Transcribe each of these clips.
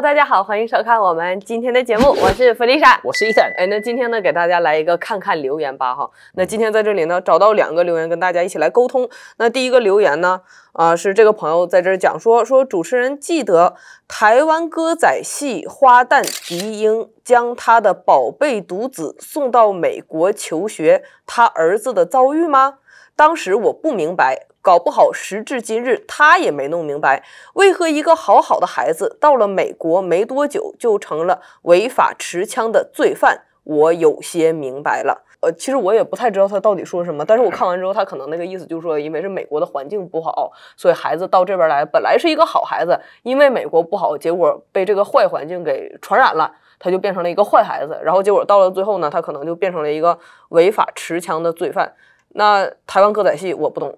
大家好，欢迎收看我们今天的节目，我是弗丽莎，我是伊森。哎，那今天呢，给大家来一个看看留言吧哈。那今天在这里呢，找到两个留言跟大家一起来沟通。那第一个留言呢，啊，是这个朋友在这讲说说主持人记得台湾歌仔戏花旦狄英将他的宝贝独子送到美国求学，他儿子的遭遇吗？当时我不明白，搞不好时至今日他也没弄明白，为何一个好好的孩子到了美国没多久就成了违法持枪的罪犯。我有些明白了，呃，其实我也不太知道他到底说什么，但是我看完之后，他可能那个意思就是说，因为是美国的环境不好，所以孩子到这边来本来是一个好孩子，因为美国不好，结果被这个坏环境给传染了，他就变成了一个坏孩子，然后结果到了最后呢，他可能就变成了一个违法持枪的罪犯。那台湾歌仔戏我不懂，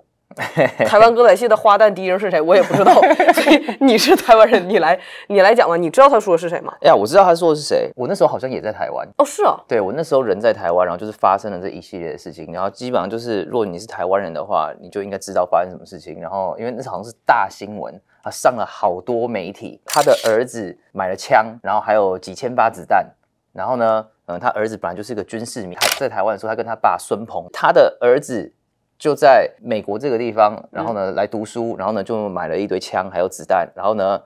台湾歌仔戏的花旦第一人是谁我也不知道。所以 你是台湾人，你来你来讲吧。你知道他说的是谁吗？哎呀，我知道他说的是谁。我那时候好像也在台湾。哦，是啊。对，我那时候人在台湾，然后就是发生了这一系列的事情，然后基本上就是，如果你是台湾人的话，你就应该知道发生什么事情。然后因为那好像是大新闻啊，上了好多媒体。他的儿子买了枪，然后还有几千发子弹，然后呢？他儿子本来就是个军事迷，他在台湾的时候，他跟他爸孙鹏，他的儿子就在美国这个地方，然后呢来读书，然后呢就买了一堆枪还有子弹，然后呢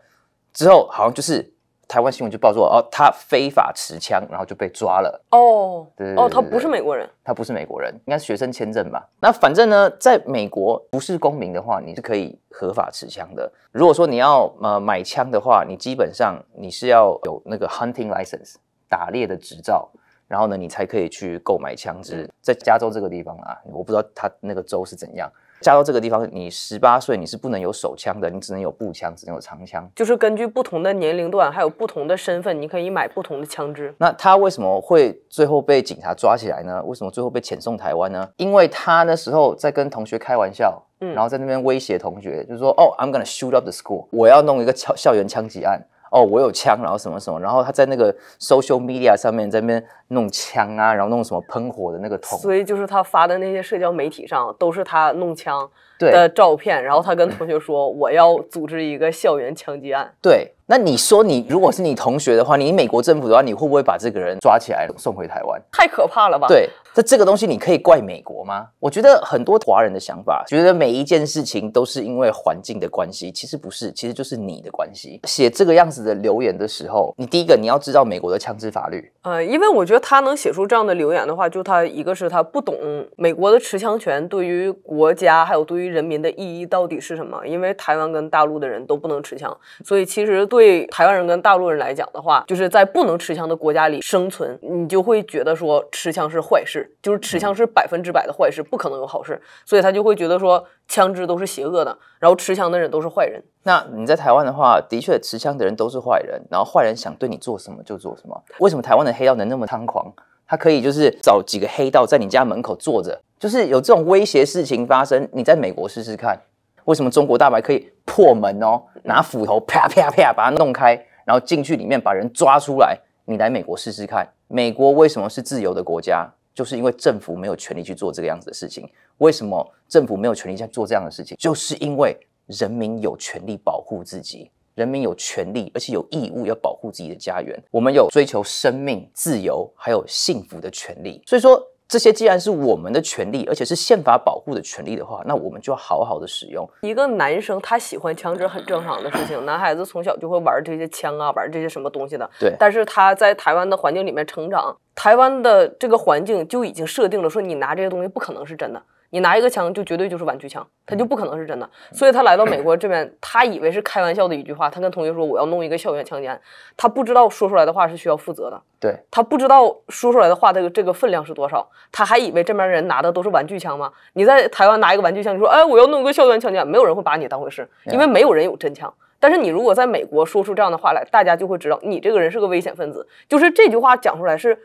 之后好像就是台湾新闻就报说，哦他非法持枪，然后就被抓了。哦，对哦，他不是美国人，他不是美国人，应该是学生签证吧？那反正呢，在美国不是公民的话，你是可以合法持枪的。如果说你要呃买枪的话，你基本上你是要有那个 hunting license。打猎的执照，然后呢，你才可以去购买枪支。在加州这个地方啊，我不知道他那个州是怎样。加州这个地方，你十八岁你是不能有手枪的，你只能有步枪，只能有长枪。就是根据不同的年龄段，还有不同的身份，你可以买不同的枪支。那他为什么会最后被警察抓起来呢？为什么最后被遣送台湾呢？因为他那时候在跟同学开玩笑，嗯，然后在那边威胁同学，就是说，哦，I'm gonna shoot up the school，我要弄一个校校园枪击案。哦，我有枪，然后什么什么，然后他在那个 social media 上面在那弄枪啊，然后弄什么喷火的那个桶。所以就是他发的那些社交媒体上都是他弄枪的照片，然后他跟同学说我要组织一个校园枪击案。对。那你说，你如果是你同学的话，你美国政府的话，你会不会把这个人抓起来送回台湾？太可怕了吧！对，那这个东西你可以怪美国吗？我觉得很多华人的想法，觉得每一件事情都是因为环境的关系，其实不是，其实就是你的关系。写这个样子的留言的时候，你第一个你要知道美国的枪支法律。呃，因为我觉得他能写出这样的留言的话，就他一个是他不懂美国的持枪权对于国家还有对于人民的意义到底是什么，因为台湾跟大陆的人都不能持枪，所以其实。对台湾人跟大陆人来讲的话，就是在不能持枪的国家里生存，你就会觉得说持枪是坏事，就是持枪是百分之百的坏事，不可能有好事，所以他就会觉得说枪支都是邪恶的，然后持枪的人都是坏人。那你在台湾的话，的确持枪的人都是坏人，然后坏人想对你做什么就做什么。为什么台湾的黑道能那么猖狂？他可以就是找几个黑道在你家门口坐着，就是有这种威胁事情发生。你在美国试试看。为什么中国大白可以破门哦，拿斧头啪啪啪把它弄开，然后进去里面把人抓出来？你来美国试试看，美国为什么是自由的国家？就是因为政府没有权利去做这个样子的事情。为什么政府没有权利在做这样的事情？就是因为人民有权利保护自己，人民有权利而且有义务要保护自己的家园。我们有追求生命、自由还有幸福的权利，所以说。这些既然是我们的权利，而且是宪法保护的权利的话，那我们就要好好的使用。一个男生他喜欢枪支，很正常的事情。男孩子从小就会玩这些枪啊，玩这些什么东西的。对。但是他在台湾的环境里面成长，台湾的这个环境就已经设定了，说你拿这些东西不可能是真的。你拿一个枪，就绝对就是玩具枪，他就不可能是真的。所以他来到美国这边，他以为是开玩笑的一句话，他跟同学说：“我要弄一个校园强奸，他不知道说出来的话是需要负责的，对他不知道说出来的话个这个分量是多少。他还以为这边人拿的都是玩具枪吗？你在台湾拿一个玩具枪，你说：“哎，我要弄个校园强奸，案。”没有人会把你当回事，因为没有人有真枪。但是你如果在美国说出这样的话来，大家就会知道你这个人是个危险分子。就是这句话讲出来是。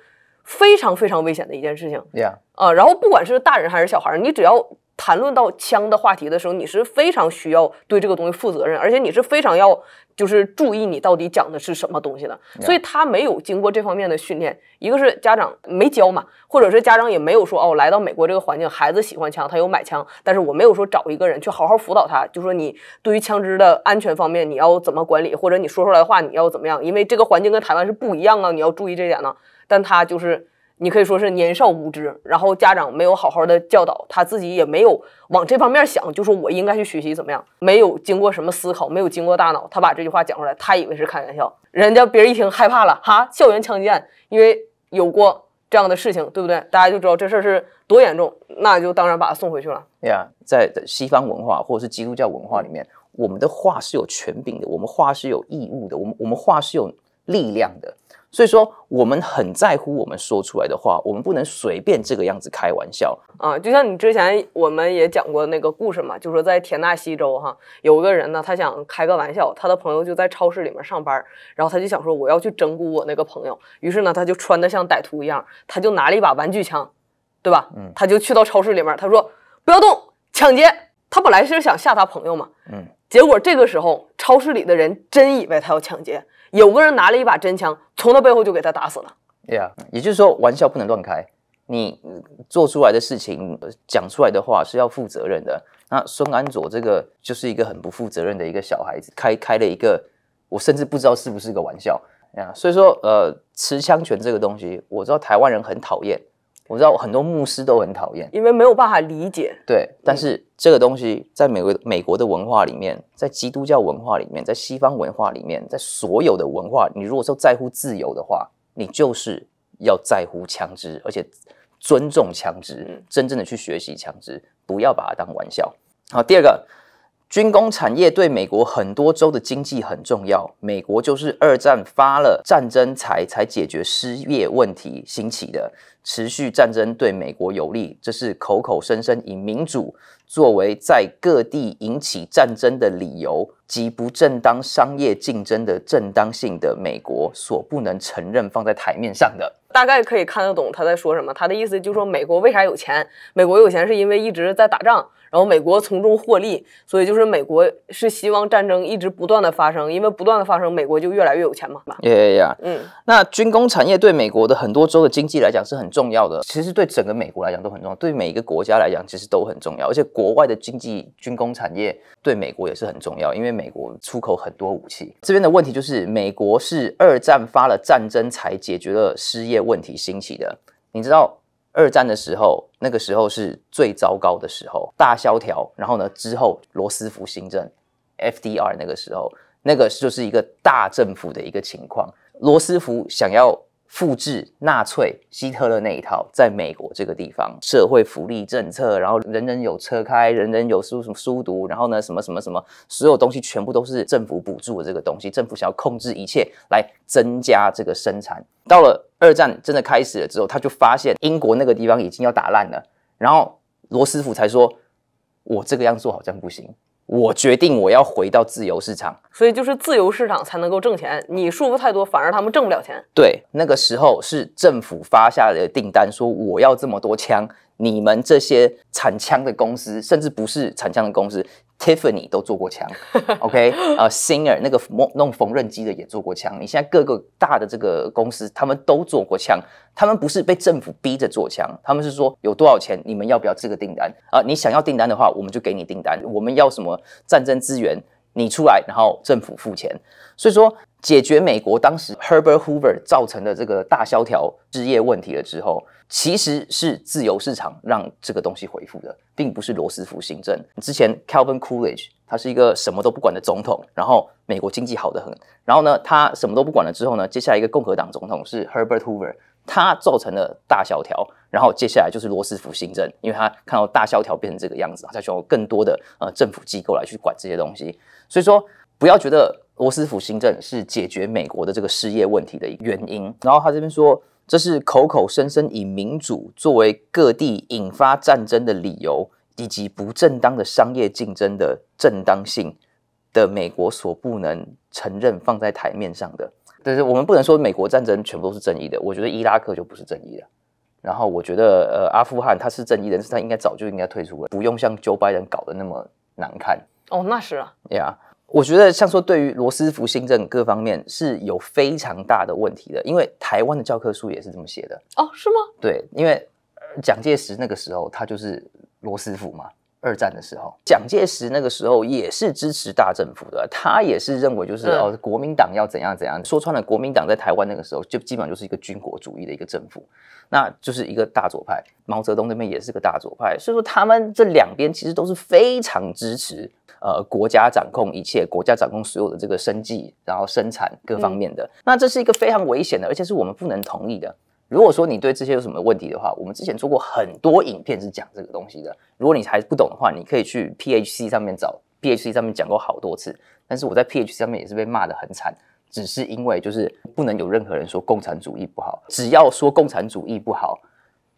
非常非常危险的一件事情，对啊，啊，然后不管是大人还是小孩，你只要谈论到枪的话题的时候，你是非常需要对这个东西负责任，而且你是非常要就是注意你到底讲的是什么东西的。所以他没有经过这方面的训练，一个是家长没教嘛，或者是家长也没有说哦，来到美国这个环境，孩子喜欢枪，他有买枪，但是我没有说找一个人去好好辅导他，就说你对于枪支的安全方面你要怎么管理，或者你说出来的话你要怎么样，因为这个环境跟台湾是不一样啊，你要注意这点呢。但他就是，你可以说是年少无知，然后家长没有好好的教导，他自己也没有往这方面想，就说我应该去学习怎么样，没有经过什么思考，没有经过大脑，他把这句话讲出来，他以为是开玩笑，人家别人一听害怕了，哈，校园枪击案，因为有过这样的事情，对不对？大家就知道这事儿是多严重，那就当然把他送回去了。哎呀，在西方文化或者是基督教文化里面，我们的话是有权柄的，我们话是有义务的，我们我们话是有力量的。所以说，我们很在乎我们说出来的话，我们不能随便这个样子开玩笑啊！就像你之前我们也讲过那个故事嘛，就说在田纳西州哈，有个人呢，他想开个玩笑，他的朋友就在超市里面上班，然后他就想说我要去整蛊我那个朋友，于是呢，他就穿的像歹徒一样，他就拿了一把玩具枪，对吧？嗯，他就去到超市里面，他说不要动，抢劫！他本来是想吓他朋友嘛，嗯，结果这个时候超市里的人真以为他要抢劫。有个人拿了一把真枪，从他背后就给他打死了。对呀，也就是说玩笑不能乱开，你做出来的事情、讲出来的话是要负责任的。那孙安佐这个就是一个很不负责任的一个小孩子，开开了一个，我甚至不知道是不是一个玩笑。呀。所以说，呃，持枪权这个东西，我知道台湾人很讨厌。我知道很多牧师都很讨厌，因为没有办法理解。对，但是这个东西在美国美国的文化里面，在基督教文化里面，在西方文化里面，在所有的文化，你如果说在乎自由的话，你就是要在乎枪支，而且尊重枪支，真正的去学习枪支，不要把它当玩笑。好，第二个，军工产业对美国很多州的经济很重要。美国就是二战发了战争才才解决失业问题兴起的。持续战争对美国有利，这是口口声声以民主作为在各地引起战争的理由及不正当商业竞争的正当性的美国所不能承认放在台面上的。大概可以看得懂他在说什么。他的意思就是说，美国为啥有钱？美国有钱是因为一直在打仗，然后美国从中获利，所以就是美国是希望战争一直不断的发生，因为不断的发生，美国就越来越有钱嘛。呀呀呀！嗯，那军工产业对美国的很多州的经济来讲是很。重要的，其实对整个美国来讲都很重要，对于每一个国家来讲其实都很重要。而且国外的经济军工产业对美国也是很重要，因为美国出口很多武器。这边的问题就是，美国是二战发了战争才解决了失业问题兴起的。你知道二战的时候，那个时候是最糟糕的时候，大萧条。然后呢，之后罗斯福新政，FDR 那个时候，那个就是一个大政府的一个情况。罗斯福想要。复制纳粹希特勒那一套，在美国这个地方，社会福利政策，然后人人有车开，人人有书什么书读，然后呢，什么什么什么，所有东西全部都是政府补助的这个东西，政府想要控制一切来增加这个生产。到了二战真的开始了之后，他就发现英国那个地方已经要打烂了，然后罗斯福才说，我这个样做好像不行。我决定我要回到自由市场，所以就是自由市场才能够挣钱。你束缚太多，反而他们挣不了钱。对，那个时候是政府发下的订单，说我要这么多枪，你们这些产枪的公司，甚至不是产枪的公司。Tiffany 都做过枪，OK 啊，Singer 那个弄缝纫机的也做过枪。你现在各个大的这个公司，他们都做过枪。他们不是被政府逼着做枪，他们是说有多少钱，你们要不要这个订单啊？你想要订单的话，我们就给你订单。我们要什么战争资源，你出来，然后政府付钱。所以说，解决美国当时 Herbert Hoover 造成的这个大萧条失业问题了之后。其实是自由市场让这个东西恢复的，并不是罗斯福新政。之前 Calvin Coolidge 他是一个什么都不管的总统，然后美国经济好得很。然后呢，他什么都不管了之后呢，接下来一个共和党总统是 Herbert Hoover，他造成了大萧条。然后接下来就是罗斯福新政，因为他看到大萧条变成这个样子，他需要更多的呃政府机构来去管这些东西。所以说，不要觉得罗斯福新政是解决美国的这个失业问题的原因。然后他这边说。这是口口声声以民主作为各地引发战争的理由，以及不正当的商业竞争的正当性的美国所不能承认、放在台面上的。但是我们不能说美国战争全部都是正义的。我觉得伊拉克就不是正义的。然后我觉得，呃，阿富汗他是正义人士，他应该早就应该退出了，不用像九百人搞得那么难看。哦，那是啊，呀。我觉得像说对于罗斯福新政各方面是有非常大的问题的，因为台湾的教科书也是这么写的哦，是吗？对，因为蒋介石那个时候他就是罗斯福嘛，二战的时候，蒋介石那个时候也是支持大政府的，他也是认为就是哦国民党要怎样怎样，说穿了国民党在台湾那个时候就基本上就是一个军国主义的一个政府，那就是一个大左派，毛泽东那边也是个大左派，所以说他们这两边其实都是非常支持。呃，国家掌控一切，国家掌控所有的这个生计，然后生产各方面的，那这是一个非常危险的，而且是我们不能同意的。如果说你对这些有什么问题的话，我们之前做过很多影片是讲这个东西的。如果你还不懂的话，你可以去 P H C 上面找，P H C 上面讲过好多次。但是我在 P H C 上面也是被骂得很惨，只是因为就是不能有任何人说共产主义不好，只要说共产主义不好，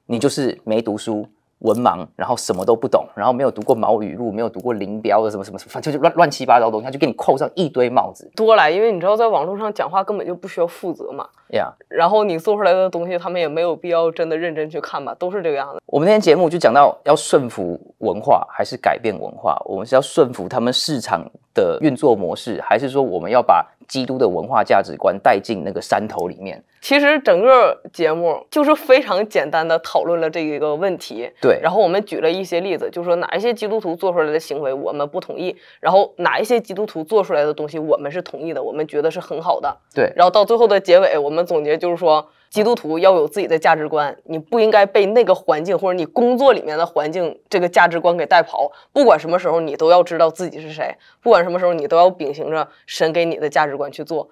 你就是没读书。文盲，然后什么都不懂，然后没有读过毛语录，没有读过林彪的什么什么，反正就乱乱七八糟的东西，他就给你扣上一堆帽子。多来，因为你知道在网络上讲话根本就不需要负责嘛。呀，然后你做出来的东西，他们也没有必要真的认真去看嘛，都是这个样子。我们那天节目就讲到，要顺服文化还是改变文化？我们是要顺服他们市场的运作模式，还是说我们要把？基督的文化价值观带进那个山头里面。其实整个节目就是非常简单的讨论了这一个问题。对，然后我们举了一些例子，就是、说哪一些基督徒做出来的行为我们不同意，然后哪一些基督徒做出来的东西我们是同意的，我们觉得是很好的。对，然后到最后的结尾，我们总结就是说。基督徒要有自己的价值观，你不应该被那个环境或者你工作里面的环境这个价值观给带跑。不管什么时候，你都要知道自己是谁；不管什么时候，你都要秉行着神给你的价值观去做。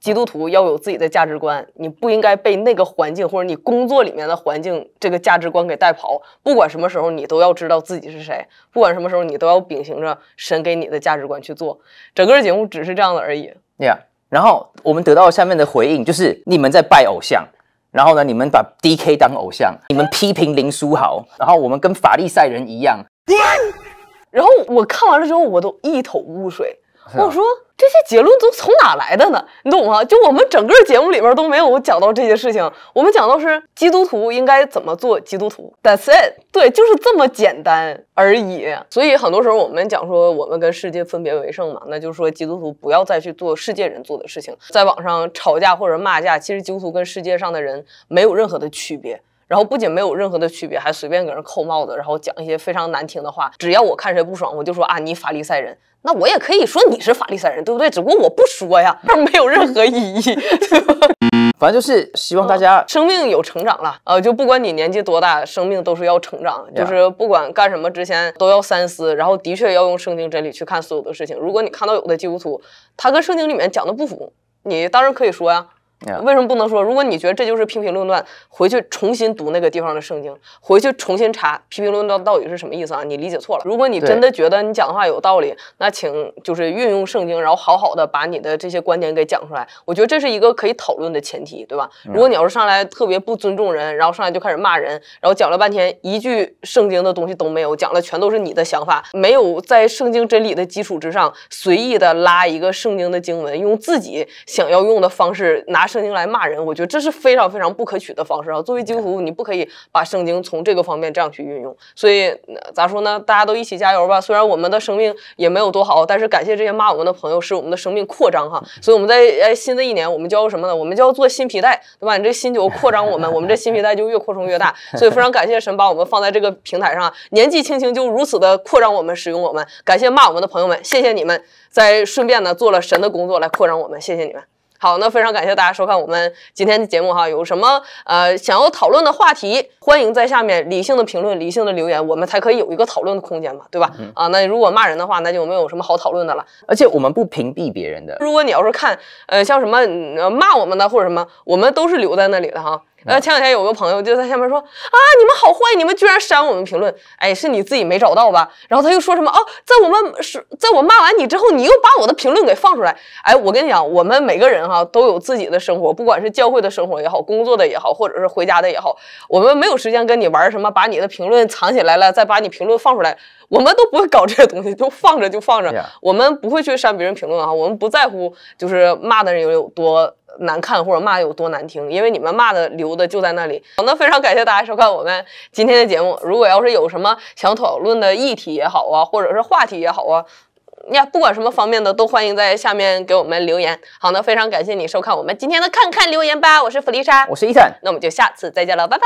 基督徒要有自己的价值观，你不应该被那个环境或者你工作里面的环境这个价值观给带跑。不管什么时候，你都要知道自己是谁；不管什么时候，你都要秉行着神给你的价值观去做。整个节目只是这样的而已。然后我们得到下面的回应，就是你们在拜偶像，然后呢，你们把 D.K 当偶像，你们批评林书豪，然后我们跟法力赛人一样，然后我看完了之后，我都一头雾水。我说这些结论都从哪来的呢？你懂吗？就我们整个节目里边都没有讲到这些事情，我们讲到是基督徒应该怎么做基督徒。That's it，对，就是这么简单而已。所以很多时候我们讲说我们跟世界分别为圣嘛，那就是说基督徒不要再去做世界人做的事情，在网上吵架或者骂架，其实基督徒跟世界上的人没有任何的区别。然后不仅没有任何的区别，还随便给人扣帽子，然后讲一些非常难听的话。只要我看谁不爽，我就说啊，你法利赛人。那我也可以说你是法利赛人，对不对？只不过我不说呀，这 没有任何意义。反正就是希望大家生命有成长了，呃，就不管你年纪多大，生命都是要成长。就是不管干什么之前都要三思，然后的确要用圣经真理去看所有的事情。如果你看到有的基督徒他跟圣经里面讲的不符，你当然可以说呀。为什么不能说？如果你觉得这就是批评论断，回去重新读那个地方的圣经，回去重新查批评论断到底是什么意思啊？你理解错了。如果你真的觉得你讲的话有道理，那请就是运用圣经，然后好好的把你的这些观点给讲出来。我觉得这是一个可以讨论的前提，对吧？如果你要是上来特别不尊重人，然后上来就开始骂人，然后讲了半天一句圣经的东西都没有，讲的全都是你的想法，没有在圣经真理的基础之上随意的拉一个圣经的经文，用自己想要用的方式拿。圣经来骂人，我觉得这是非常非常不可取的方式啊！作为基督徒，你不可以把圣经从这个方面这样去运用。所以咋说呢？大家都一起加油吧！虽然我们的生命也没有多好，但是感谢这些骂我们的朋友，使我们的生命扩张哈！所以我们在哎新的一年，我们就要什么呢？我们就要做新皮带，对吧？你这新球扩张我们，我们这 新皮带就越扩充越大。所以非常感谢神把我们放在这个平台上，年纪轻轻就如此的扩张我们，使用我们。感谢骂我们的朋友们，谢谢你们！在顺便呢，做了神的工作来扩张我们，谢谢你们。好，那非常感谢大家收看我们今天的节目哈。有什么呃想要讨论的话题，欢迎在下面理性的评论、理性的留言，我们才可以有一个讨论的空间嘛，对吧？啊，那如果骂人的话，那就没有什么好讨论的了。而且我们不屏蔽别人的，如果你要是看呃像什么骂我们的或者什么，我们都是留在那里的哈。呃，前两天有个朋友就在下面说啊，你们好坏，你们居然删我们评论，哎，是你自己没找到吧？然后他又说什么哦，在我们是在我骂完你之后，你又把我的评论给放出来，哎，我跟你讲，我们每个人哈都有自己的生活，不管是教会的生活也好，工作的也好，或者是回家的也好，我们没有时间跟你玩什么，把你的评论藏起来了，再把你评论放出来，我们都不会搞这些东西，就放着就放着，我们不会去删别人评论啊，我们不在乎就是骂的人有多。难看或者骂有多难听，因为你们骂的留的就在那里。好，那非常感谢大家收看我们今天的节目。如果要是有什么想讨论的议题也好啊，或者是话题也好啊，呀，不管什么方面的，都欢迎在下面给我们留言。好，那非常感谢你收看我们今天的看看留言吧。我是弗丽莎，我是伊森，那我们就下次再见了，拜拜。